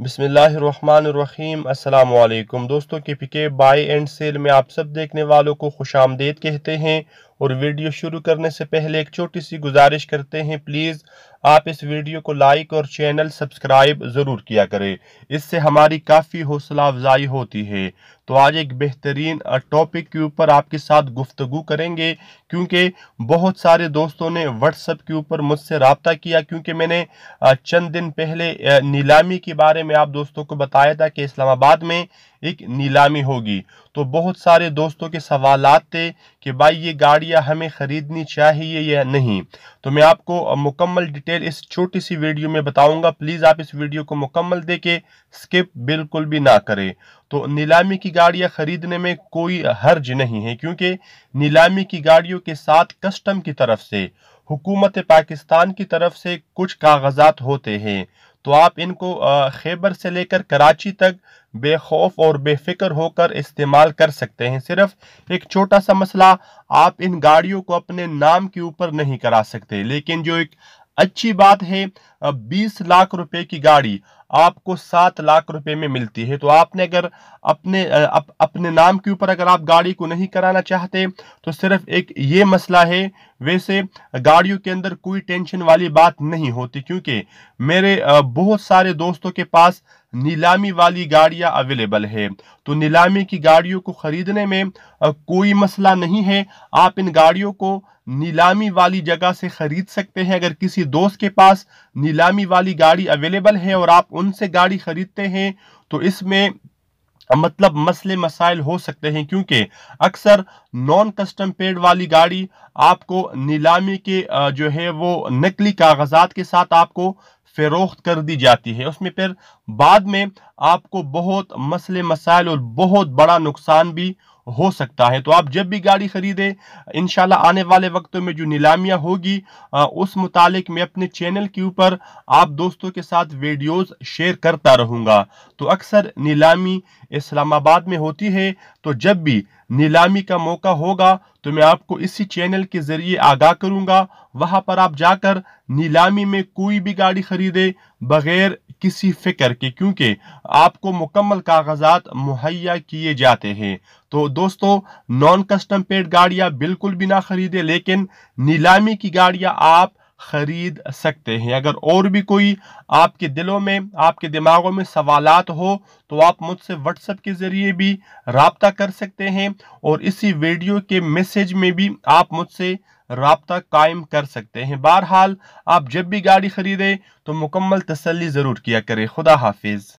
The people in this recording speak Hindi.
बसमीम् अल्लाम दोस्तों के पिके बाय एंड सेल में आप सब देखने वालों को खुश कहते हैं और वीडियो शुरू करने से पहले एक छोटी सी गुजारिश करते हैं प्लीज़ आप इस वीडियो को लाइक और चैनल सब्सक्राइब ज़रूर किया करें इससे हमारी काफ़ी हौसला अफजाई होती है तो आज एक बेहतरीन टॉपिक के ऊपर आपके साथ गुफ्तगु करेंगे क्योंकि बहुत सारे दोस्तों ने व्हाट्सएप के ऊपर मुझसे रबता किया क्योंकि मैंने चंद दिन पहले नीलामी के बारे में आप दोस्तों को बताया था कि इस्लामाबाद में एक नीलामी होगी तो बहुत सारे दोस्तों के सवाल थे कि भाई ये गाड़ियाँ हमें ख़रीदनी चाहिए या नहीं तो मैं आपको मुकम्मल डिटेल डिटेल इस छोटी सी वीडियो में बताऊंगा प्लीज़ आप इस वीडियो को मुकम्मल देखे स्किप बिल्कुल भी ना करें तो नीलामी की गाड़ियां खरीदने में कोई हर्ज नहीं है क्योंकि नीलामी की गाड़ियों के साथ कस्टम की तरफ से हुकूमत पाकिस्तान की तरफ से कुछ कागजात होते हैं तो आप इनको खैबर से लेकर कराची तक बेखौफ और बेफिक्र होकर इस्तेमाल कर सकते हैं सिर्फ एक छोटा सा मसला आप इन गाड़ियों को अपने नाम के ऊपर नहीं करा सकते लेकिन जो एक अच्छी बात है बीस लाख रुपए की गाड़ी आपको सात लाख रुपए में मिलती है तो आपने अगर अपने अप, अपने नाम के ऊपर अगर आप गाड़ी को नहीं कराना चाहते तो सिर्फ एक ये मसला है वैसे गाड़ियों के अंदर कोई टेंशन वाली बात नहीं होती क्योंकि मेरे बहुत सारे दोस्तों के पास नीलामी वाली गाड़ियां अवेलेबल है तो नीलामी की गाड़ियों को खरीदने में कोई मसला नहीं है आप इन गाड़ियों को नीलामी वाली जगह से खरीद सकते हैं अगर किसी दोस्त के पास नीलामी वाली गाड़ी अवेलेबल है और आप उनसे गाड़ी खरीदते हैं तो इसमें मतलब मसले मसाइल हो सकते हैं क्योंकि अक्सर नॉन कस्टम पेड वाली गाड़ी आपको नीलामी के जो है वो नकली कागजात के साथ आपको फ़रोख्त कर दी जाती है उसमें फिर बाद में आपको बहुत मसले मसाइल और बहुत बड़ा नुकसान भी हो सकता है तो आप जब भी गाड़ी ख़रीदें इन आने वाले वक्तों में जो नीलामियाँ होगी उस मुतालिक मैं अपने चैनल के ऊपर आप दोस्तों के साथ वीडियोस शेयर करता रहूँगा तो अक्सर नीलामी इस्लामाबाद में होती है तो जब भी नीलामी का मौका होगा तो मैं आपको इसी चैनल के ज़रिए आगाह करूंगा वहां पर आप जाकर नीलामी में कोई भी गाड़ी खरीदे बगैर किसी फिक्र के क्योंकि आपको मुकम्मल कागजात मुहैया किए जाते हैं तो दोस्तों नॉन कस्टम पेड गाड़ियां बिल्कुल भी ना ख़रीदे लेकिन नीलामी की गाड़ियां आप ख़रीद सकते हैं अगर और भी कोई आपके दिलों में आपके दिमागों में सवालात हो तो आप मुझसे व्हाट्सएप के ज़रिए भी रबता कर सकते हैं और इसी वीडियो के मैसेज में भी आप मुझसे रबता कायम कर सकते हैं बहरहाल आप जब भी गाड़ी ख़रीदें तो मुकम्मल तसली ज़रूर किया करें खुदा हाफिज़